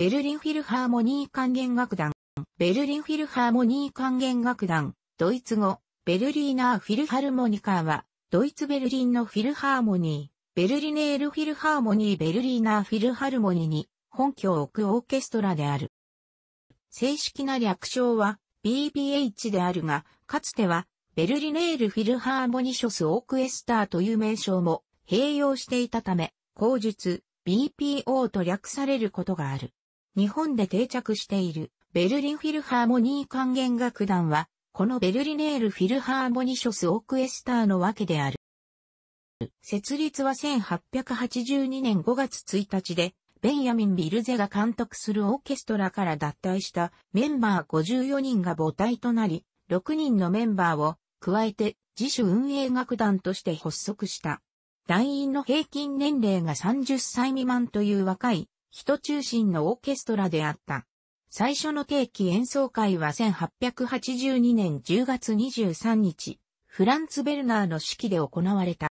ベルリンフィルハーモニー管弦楽団、ベルリンフィルハーモニー管弦楽団、ドイツ語、ベルリーナーフィルハルモニカーは、ドイツベルリンのフィルハーモニー、ベルリネールフィルハーモニーベルリーナーフィルハルモニーに本拠を置くオーケストラである。正式な略称は BBH であるが、かつてはベルリネールフィルハーモニショスオークエスターという名称も併用していたため、口述、BPO と略されることがある。日本で定着しているベルリンフィルハーモニー管弦楽団は、このベルリネールフィルハーモニショスオークエスターのわけである。設立は1882年5月1日で、ベンヤミン・ビルゼが監督するオーケストラから脱退したメンバー54人が母体となり、6人のメンバーを加えて自主運営楽団として発足した。団員の平均年齢が30歳未満という若い人中心のオーケストラであった。最初の定期演奏会は1882年10月23日、フランツ・ベルナーの式で行われた。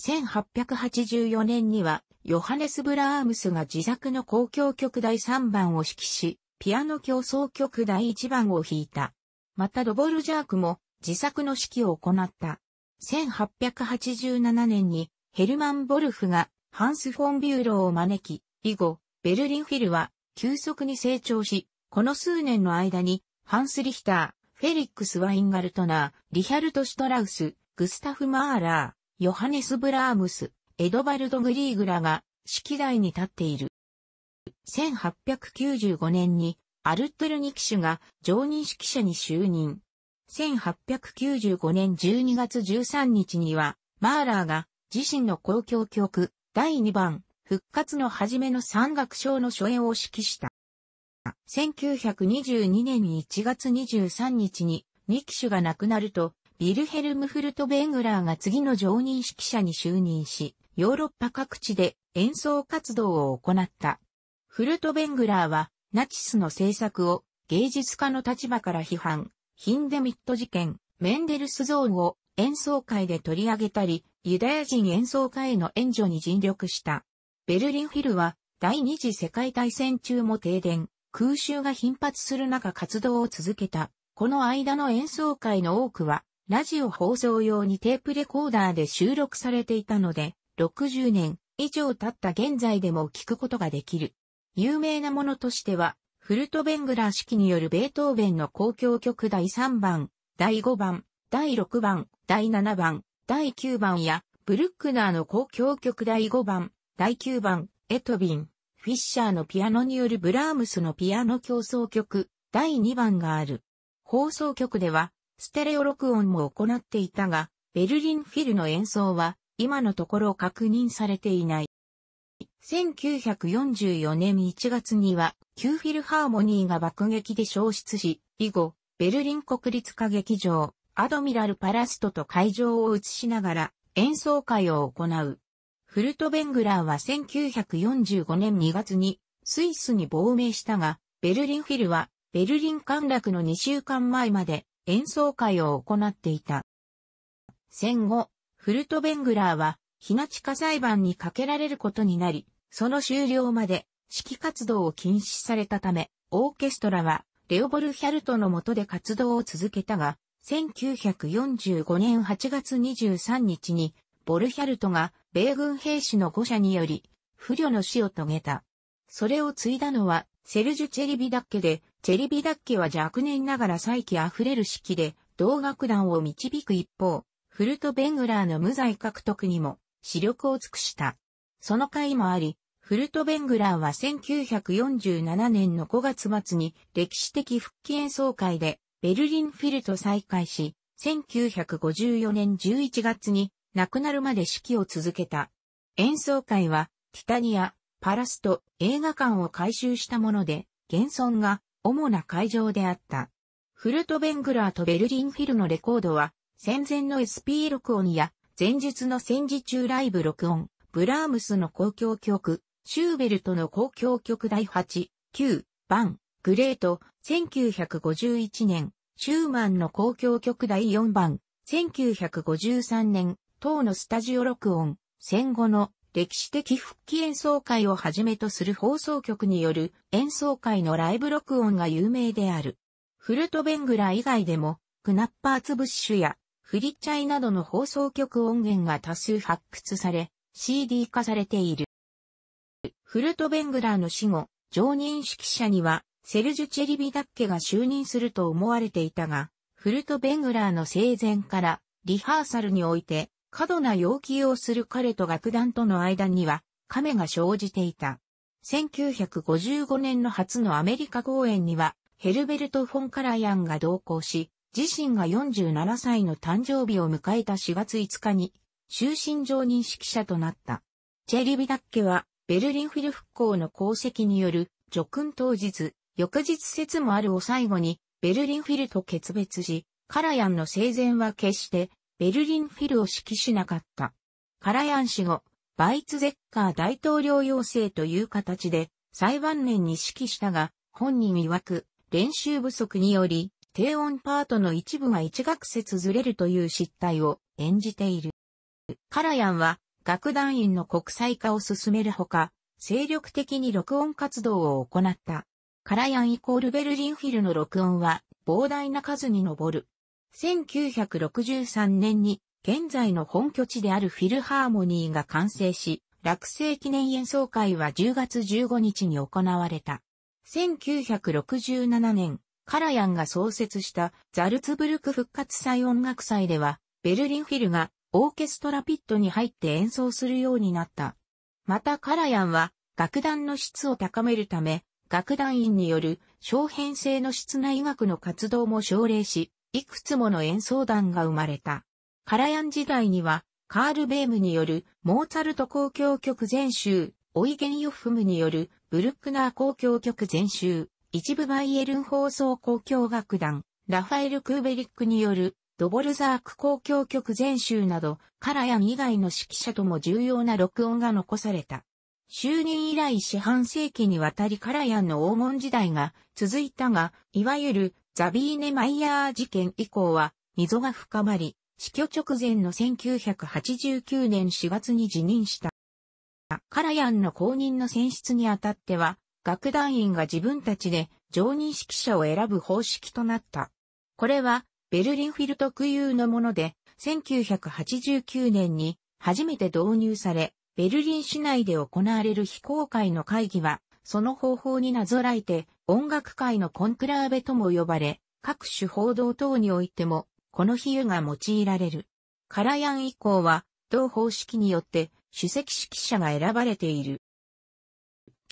1884年には、ヨハネス・ブラームスが自作の公共曲第3番を指揮し、ピアノ競争曲第1番を弾いた。またドボルジャークも自作の式を行った。1887年にヘルマン・ボルフがハンス・フォン・ビューローを招き、以後、ベルリンフィルは急速に成長し、この数年の間に、ハンス・リヒター、フェリックス・ワインガルトナー、リヒャルト・シュトラウス、グスタフ・マーラー、ヨハネス・ブラームス、エドバルド・グリーグラが、指揮台に立っている。1895年に、アルトゥルニキシュが常任指揮者に就任。1895年12月13日には、マーラーが自身の公共曲、第2番、復活の初めの山岳賞の初演を指揮した。1922年1月23日にキシュが亡くなると、ビルヘルム・フルト・ベングラーが次の常任指揮者に就任し、ヨーロッパ各地で演奏活動を行った。フルト・ベングラーは、ナチスの政策を芸術家の立場から批判、ヒンデミット事件、メンデルスゾーンを演奏会で取り上げたり、ユダヤ人演奏家への援助に尽力した。ベルリンフィルは第二次世界大戦中も停電、空襲が頻発する中活動を続けた。この間の演奏会の多くは、ラジオ放送用にテープレコーダーで収録されていたので、60年以上経った現在でも聞くことができる。有名なものとしては、フルトベングラー式によるベートーベンの公共曲第3番、第5番、第6番、第7番、第9番や、ブルックナーの交響曲第5番、第9番、エトビン、フィッシャーのピアノによるブラームスのピアノ競争曲、第2番がある。放送局では、ステレオ録音も行っていたが、ベルリンフィルの演奏は、今のところ確認されていない。1944年1月には、旧フィルハーモニーが爆撃で消失し、以後、ベルリン国立歌劇場、アドミラルパラストと会場を映しながら演奏会を行う。フルトベングラーは1945年2月にスイスに亡命したが、ベルリンフィルはベルリン陥落の2週間前まで演奏会を行っていた。戦後、フルトベングラーは、ひな地下裁判にかけられることになり、その終了まで、指揮活動を禁止されたため、オーケストラは、レオボル・ヒャルトの下で活動を続けたが、1945年8月23日に、ボルヒャルトが米軍兵士の誤射により、不慮の死を遂げた。それを継いだのは、セルジュ・チェリビダッケで、チェリビダッケは若年ながら再起溢れる式で、同楽団を導く一方、フルト・ベングラーの無罪獲得にも、死力を尽くした。その回もあり、フルト・ベングラーは1947年の5月末に歴史的復帰演奏会でベルリンフィルと再会し、1954年11月に亡くなるまで指揮を続けた。演奏会は、ティタニア、パラスト映画館を改修したもので、現存が主な会場であった。フルトベングラーとベルリンフィルのレコードは、戦前の SP 録音や、前述の戦時中ライブ録音、ブラームスの公共曲、シューベルトの公共曲第8、9番、グレート、1951年、シューマンの公共曲第4番、1953年、当のスタジオ録音、戦後の歴史的復帰演奏会をはじめとする放送局による演奏会のライブ録音が有名である。フルトベングラー以外でも、クナッパーツブッシュやフリッチャイなどの放送局音源が多数発掘され、CD 化されている。フルトベングラーの死後、常任指揮者にはセルジュ・チェリビダッケが就任すると思われていたが、フルト・ベングラーの生前からリハーサルにおいて過度な要求をする彼と楽団との間には亀が生じていた。1955年の初のアメリカ公演にはヘルベルト・フォン・カラヤンが同行し、自身が47歳の誕生日を迎えた4月5日に、終身上任指揮者となった。チェリビダッケは、ベルリンフィル復興の功績による、叙勲当日、翌日説もあるを最後に、ベルリンフィルと決別し、カラヤンの生前は決して、ベルリンフィルを指揮しなかった。カラヤン死後、バイツゼッカー大統領要請という形で、最晩年に指揮したが、本人曰く、練習不足により、低音パートの一部が一学節ずれるという失態を演じている。カラヤンは、楽団員の国際化を進めるほか、精力的に録音活動を行った。カラヤンイコールベルリンフィルの録音は膨大な数に上る。1963年に現在の本拠地であるフィルハーモニーが完成し、落成記念演奏会は10月15日に行われた。1967年、カラヤンが創設したザルツブルク復活祭音楽祭では、ベルリンフィルがオーケストラピットに入って演奏するようになった。またカラヤンは楽団の質を高めるため、楽団員による小編成の室内楽の活動も奨励し、いくつもの演奏団が生まれた。カラヤン時代には、カール・ベームによるモーツァルト交響曲全集、オイゲン・ヨフムによるブルックナー交響曲全集、一部バイエルン放送交響楽団、ラファエル・クーベリックによるドボルザーク交響曲全集など、カラヤン以外の指揮者とも重要な録音が残された。就任以来四半世紀にわたりカラヤンの黄金時代が続いたが、いわゆるザビーネ・マイヤー事件以降は溝が深まり、死去直前の1989年4月に辞任した。カラヤンの後任の選出にあたっては、楽団員が自分たちで常任指揮者を選ぶ方式となった。これは、ベルリンフィル特有のもので、1989年に初めて導入され、ベルリン市内で行われる非公開の会議は、その方法になぞらえて、音楽界のコンクラーベとも呼ばれ、各種報道等においても、この比喩が用いられる。カラヤン以降は、同方式によって、主席指揮者が選ばれている。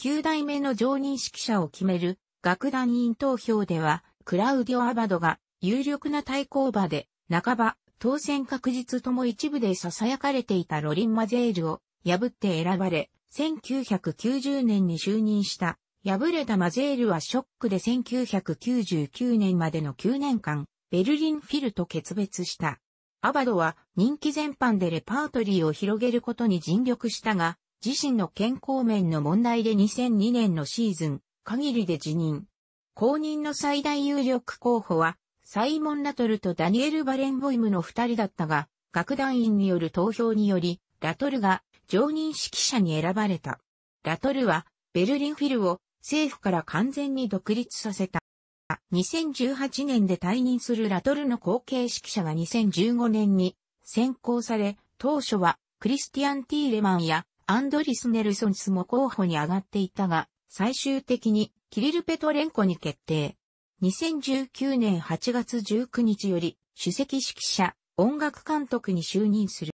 9代目の常任指揮者を決める、楽団員投票では、クラウディオ・アバドが、有力な対抗馬で、半ば、当選確実とも一部で囁かれていたロリン・マゼールを、破って選ばれ、1990年に就任した、敗れたマゼールはショックで1999年までの9年間、ベルリンフィルと決別した。アバドは人気全般でレパートリーを広げることに尽力したが、自身の健康面の問題で2002年のシーズン、限りで辞任。公認の最大有力候補は、サイモン・ラトルとダニエル・バレンボイムの二人だったが、楽団員による投票により、ラトルが常任指揮者に選ばれた。ラトルは、ベルリンフィルを政府から完全に独立させた。2018年で退任するラトルの後継指揮者が2015年に選考され、当初はクリスティアン・ティーレマンやアンドリス・ネルソンスも候補に上がっていたが、最終的にキリル・ペトレンコに決定。2019年8月19日より首席指揮者、音楽監督に就任する。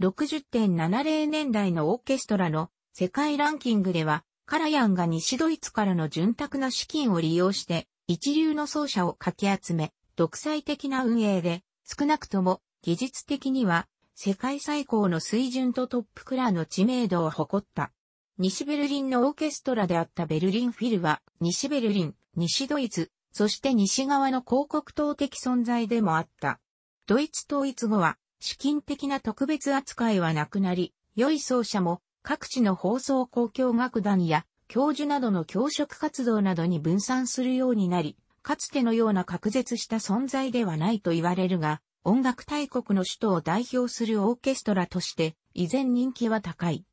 60.70年代のオーケストラの世界ランキングでは、カラヤンが西ドイツからの潤沢な資金を利用して、一流の奏者をかき集め、独裁的な運営で、少なくとも技術的には世界最高の水準とトップクラーの知名度を誇った。西ベルリンのオーケストラであったベルリンフィルは、西ベルリン、西ドイツ、そして西側の広告党的存在でもあった。ドイツ統一後は、資金的な特別扱いはなくなり、良い奏者も各地の放送公共楽団や教授などの教職活動などに分散するようになり、かつてのような隔絶した存在ではないと言われるが、音楽大国の首都を代表するオーケストラとして、依然人気は高い。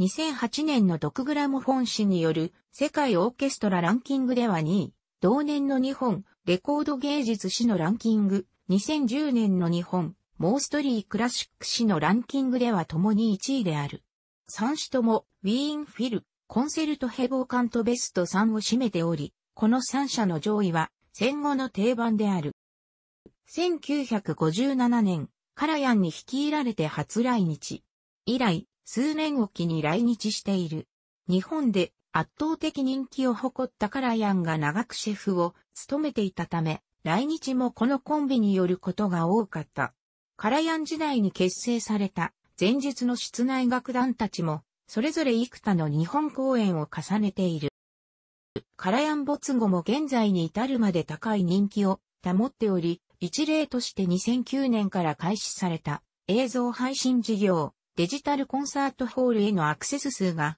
2008年のドクグラム本誌による世界オーケストラランキングでは2位、同年の日本レコード芸術誌のランキング、2010年の日本モーストリークラシック誌のランキングでは共に1位である。3誌とも、ウィーンフィル、コンセルトヘボーカントベスト3を占めており、この3社の上位は、戦後の定番である。1957年、カラヤンに率いられて初来日。以来、数年おきに来日している。日本で圧倒的人気を誇ったカラヤンが長くシェフを務めていたため、来日もこのコンビによることが多かった。カラヤン時代に結成された前述の室内楽団たちも、それぞれ幾多の日本公演を重ねている。カラヤン没後も現在に至るまで高い人気を保っており、一例として2009年から開始された映像配信事業、デジタルコンサートホールへのアクセス数が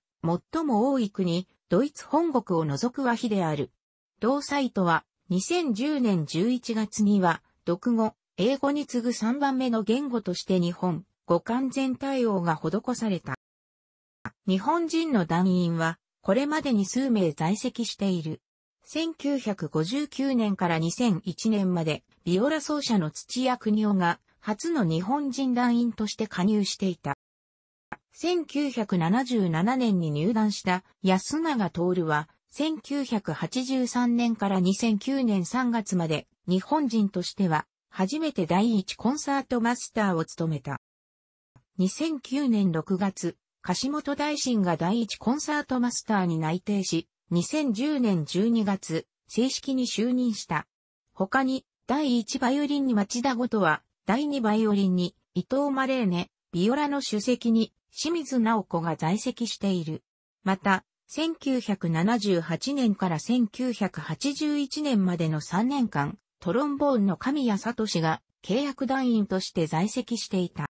最も多い国、ドイツ本国を除く和比である。同サイトは2010年11月には、独語、英語に次ぐ3番目の言語として日本、語完全対応が施された。日本人の団員は、これまでに数名在籍している。1959年から2001年まで、ビオラ奏者の土屋国夫が、初の日本人団員として加入していた。1977年に入団した安永徹は、1983年から2009年3月まで、日本人としては、初めて第一コンサートマスターを務めた。2009年6月、樫本大臣が第一コンサートマスターに内定し、2010年12月、正式に就任した。他に、第1バイオリンに町田ごとは、第2バイオリンに伊藤マレーネ、ビオラの主席に清水直子が在籍している。また、1978年から1981年までの3年間、トロンボーンの神谷聡が契約団員として在籍していた。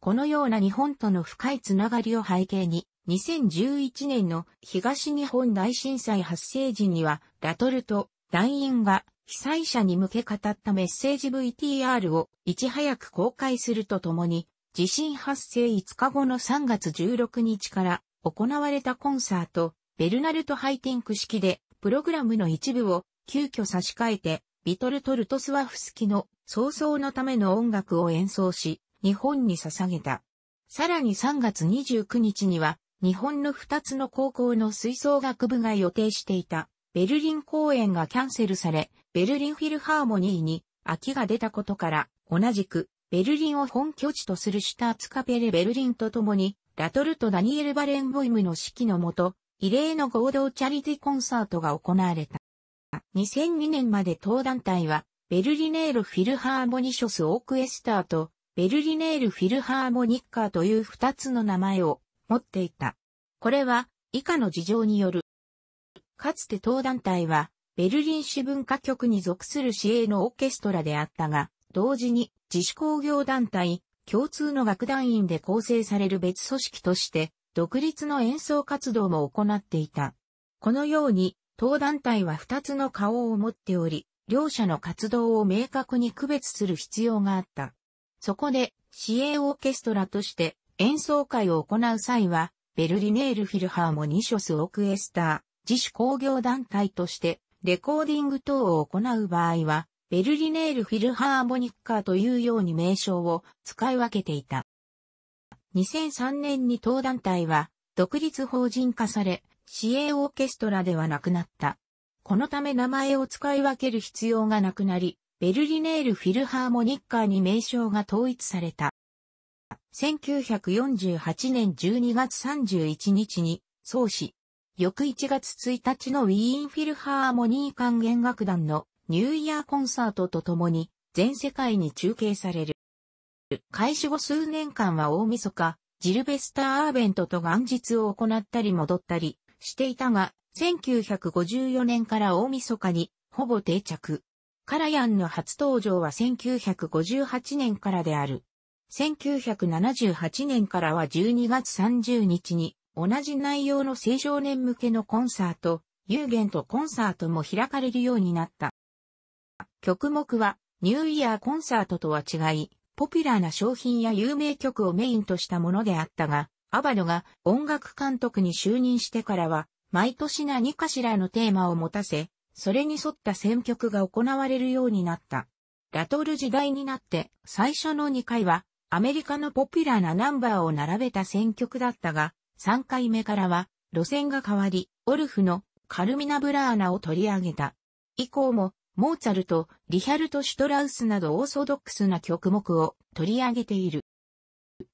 このような日本との深いつながりを背景に、2011年の東日本大震災発生時には、ラトルと団員が被災者に向け語ったメッセージ VTR をいち早く公開するとともに、地震発生5日後の3月16日から行われたコンサート、ベルナルトハイティンク式で、プログラムの一部を急遽差し替えて、ビトルトルトスワフスキの創造のための音楽を演奏し、日本に捧げた。さらに3月29日には、日本の2つの高校の吹奏楽部が予定していた、ベルリン公演がキャンセルされ、ベルリンフィルハーモニーに空きが出たことから、同じく、ベルリンを本拠地とするシュターツカペレベルリンと共に、ラトルト・ダニエル・バレンボイムの指揮のもと、異例の合同チャリティコンサートが行われた。2002年まで当団体は、ベルリネール・フィルハーモニショス・オークエスターと、ベルリネール・フィルハーモニッカーという二つの名前を持っていた。これは、以下の事情による。かつて当団体は、ベルリン市文化局に属する市営のオーケストラであったが、同時に自主工業団体、共通の楽団員で構成される別組織として、独立の演奏活動も行っていた。このように、当団体は2つの顔を持っており、両者の活動を明確に区別する必要があった。そこで、市営オーケストラとして演奏会を行う際は、ベルリネール・フィルハーモニショス・オクエスター、自主工業団体として、レコーディング等を行う場合は、ベルリネール・フィルハーモニッカーというように名称を使い分けていた。2003年に当団体は独立法人化され、市営オーケストラではなくなった。このため名前を使い分ける必要がなくなり、ベルリネールフィルハーモニッカーに名称が統一された。1948年12月31日に、創始。翌1月1日のウィーンフィルハーモニー管弦楽団のニューイヤーコンサートとともに全世界に中継される。開始後数年間は大晦日、ジルベスター・アーベントと元日を行ったり戻ったり、していたが、1954年から大晦日に、ほぼ定着。カラヤンの初登場は1958年からである。1978年からは12月30日に、同じ内容の青少年向けのコンサート、有限とコンサートも開かれるようになった。曲目は、ニューイヤーコンサートとは違い、ポピュラーな商品や有名曲をメインとしたものであったが、アバドが音楽監督に就任してからは、毎年何かしらのテーマを持たせ、それに沿った選曲が行われるようになった。ラトル時代になって最初の2回はアメリカのポピュラーなナンバーを並べた選曲だったが、3回目からは路線が変わり、オルフのカルミナ・ブラーナを取り上げた。以降もモーツァルト、リヒャルト・シュトラウスなどオーソドックスな曲目を取り上げている。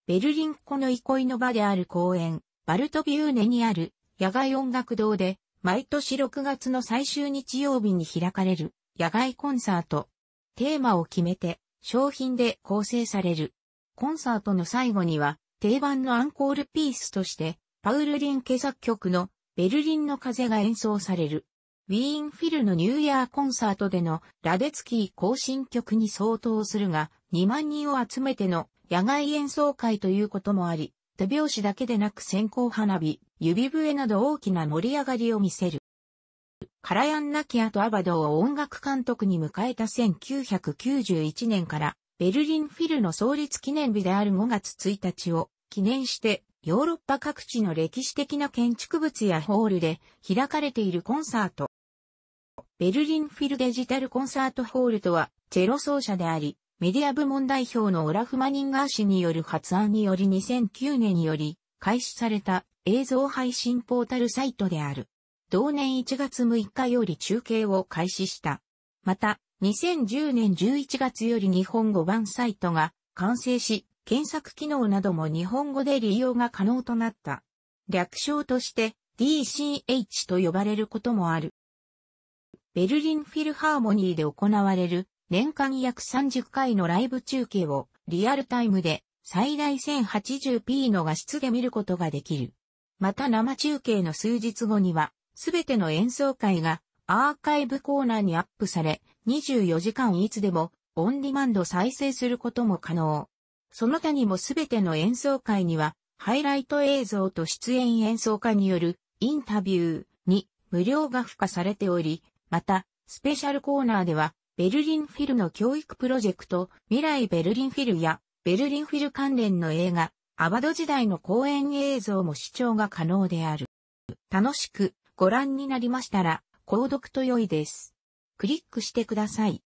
ベルリンっ子の憩いの場である公園、バルトビューネにある野外音楽堂で、毎年6月の最終日曜日に開かれる野外コンサート。テーマを決めて、商品で構成される。コンサートの最後には、定番のアンコールピースとして、パウル・リン家作曲のベルリンの風が演奏される。ウィーンフィルのニューイヤーコンサートでのラデツキー行進曲に相当するが、2万人を集めての野外演奏会ということもあり、手拍子だけでなく線香花火、指笛など大きな盛り上がりを見せる。カラヤン・ナキアとアバドを音楽監督に迎えた1991年から、ベルリンフィルの創立記念日である5月1日を記念して、ヨーロッパ各地の歴史的な建築物やホールで開かれているコンサート。ベルリンフィルデジタルコンサートホールとは、チェロ奏者であり、メディア部門代表のオラフ・マニンガー氏による発案により2009年により開始された映像配信ポータルサイトである。同年1月6日より中継を開始した。また、2010年11月より日本語版サイトが完成し、検索機能なども日本語で利用が可能となった。略称として DCH と呼ばれることもある。ベルリンフィルハーモニーで行われる年間約30回のライブ中継をリアルタイムで最大 1080p の画質で見ることができる。また生中継の数日後には、すべての演奏会がアーカイブコーナーにアップされ、24時間いつでもオンディマンド再生することも可能。その他にもすべての演奏会には、ハイライト映像と出演演奏家によるインタビューに無料が付加されており、また、スペシャルコーナーでは、ベルリンフィルの教育プロジェクト、未来ベルリンフィルや、ベルリンフィル関連の映画、アバド時代の公演映像も視聴が可能である。楽しくご覧になりましたら、購読と良いです。クリックしてください。